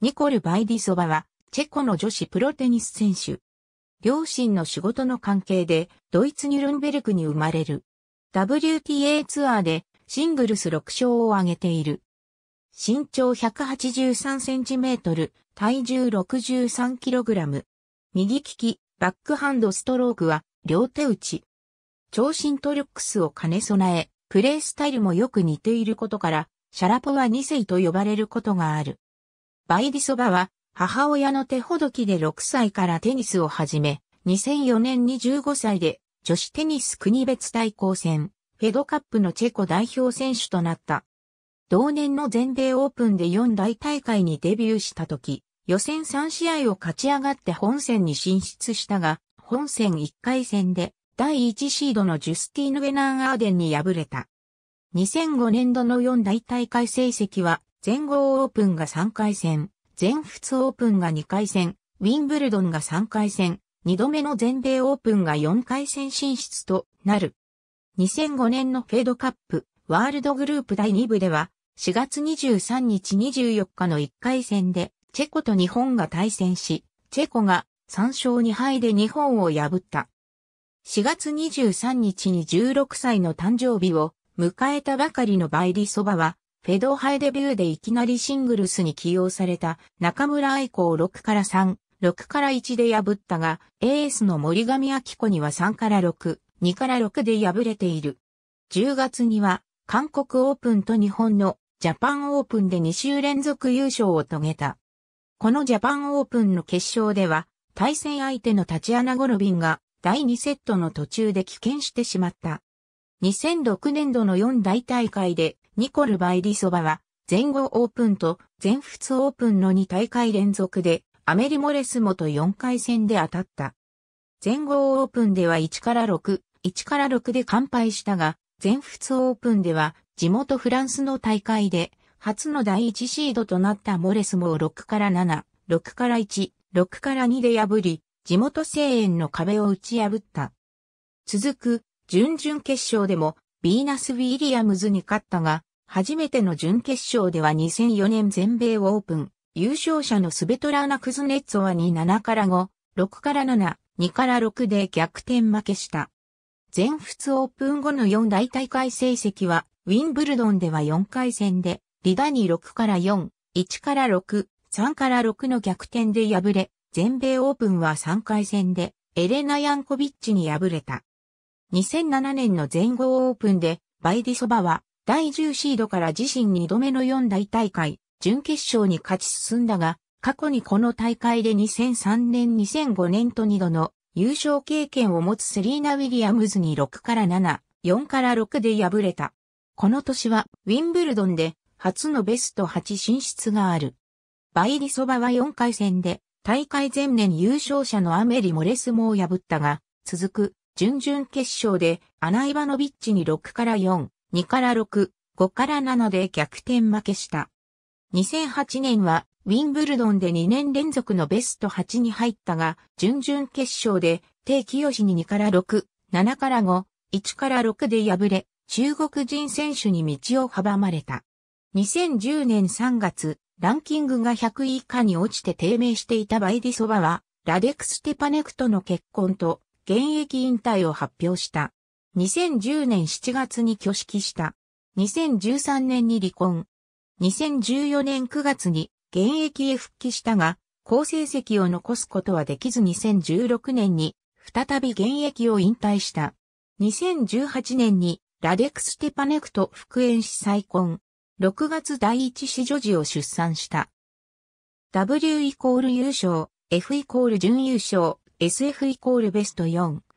ニコル・バイディソバは、チェコの女子プロテニス選手。両親の仕事の関係で、ドイツ・ニュルンベルクに生まれる。WTA ツアーで、シングルス6勝を挙げている。身長183センチメートル、体重63キログラム。右利き、バックハンドストロークは、両手打ち。長身トリックスを兼ね備え、プレースタイルもよく似ていることから、シャラポは2世と呼ばれることがある。バイディソバは母親の手ほどきで6歳からテニスを始め、2004年に15歳で女子テニス国別対抗戦、フェドカップのチェコ代表選手となった。同年の全米オープンで4大大会にデビューした時、予選3試合を勝ち上がって本戦に進出したが、本戦1回戦で第1シードのジュスティーヌ・ウェナン・アーデンに敗れた。2005年度の4大大会成績は全豪オープンが3回戦、全仏オープンが2回戦、ウィンブルドンが3回戦、2度目の全米オープンが4回戦進出となる。2005年のフェードカップ、ワールドグループ第2部では、4月23日24日の1回戦で、チェコと日本が対戦し、チェコが3勝2敗で日本を破った。4月23日に16歳の誕生日を迎えたばかりのバイリソバは、フェドハイデビューでいきなりシングルスに起用された中村愛子を6から3、6から1で破ったが、エースの森上明子には3から6、2から6で破れている。10月には、韓国オープンと日本のジャパンオープンで2週連続優勝を遂げた。このジャパンオープンの決勝では、対戦相手のタチアナ・ゴロビンが第2セットの途中で棄権してしまった。2006年度の4大大会でニコル・バイリソバは、全豪オープンと全仏オープンの2大会連続で、アメリ・モレスモと4回戦で当たった。全豪オープンでは1から6、1から6で完敗したが、全仏オープンでは、地元フランスの大会で、初の第1シードとなったモレスモを6から7、6から1、6から2で破り、地元声援の壁を打ち破った。続く、準々決勝でも、ビーナス・ウィリアムズに勝ったが、初めての準決勝では2004年全米オープン、優勝者のスベトラーナ・クズネッツォは2、7から5、6から7、2から6で逆転負けした。全仏オープン後の4大大会成績は、ウィンブルドンでは4回戦で、リダに6から4、1から6、3から6の逆転で敗れ、全米オープンは3回戦で、エレナ・ヤンコビッチに敗れた。2007年の全豪オープンで、バイディソバは、第10シードから自身2度目の4大大会、準決勝に勝ち進んだが、過去にこの大会で2003年2005年と2度の優勝経験を持つセリーナ・ウィリアムズに6から7、4から6で敗れた。この年はウィンブルドンで初のベスト8進出がある。バイリソバは4回戦で大会前年優勝者のアメリ・モレスモを破ったが、続く準々決勝でアナイバノビッチに6から4、2から6、5から7で逆転負けした。2008年はウィンブルドンで2年連続のベスト8に入ったが、準々決勝で、定期吉に2から6、7から5、1から6で敗れ、中国人選手に道を阻まれた。2010年3月、ランキングが100位以下に落ちて低迷していたバイディソバは、ラデクス・テパネクとの結婚と、現役引退を発表した。2010年7月に挙式した。2013年に離婚。2014年9月に現役へ復帰したが、好成績を残すことはできず2016年に再び現役を引退した。2018年にラデックステパネクト復縁し再婚。6月第一子女児を出産した。W イコール優勝、F イコール準優勝、SF イコールベスト4。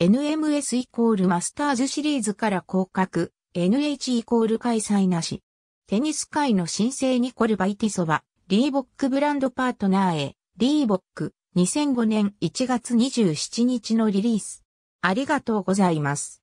NMS イコールマスターズシリーズから降格、NH イコール開催なし。テニス界の新生ニコル・バイティソバ、リーボックブランドパートナーへ、リーボック、2005年1月27日のリリース。ありがとうございます。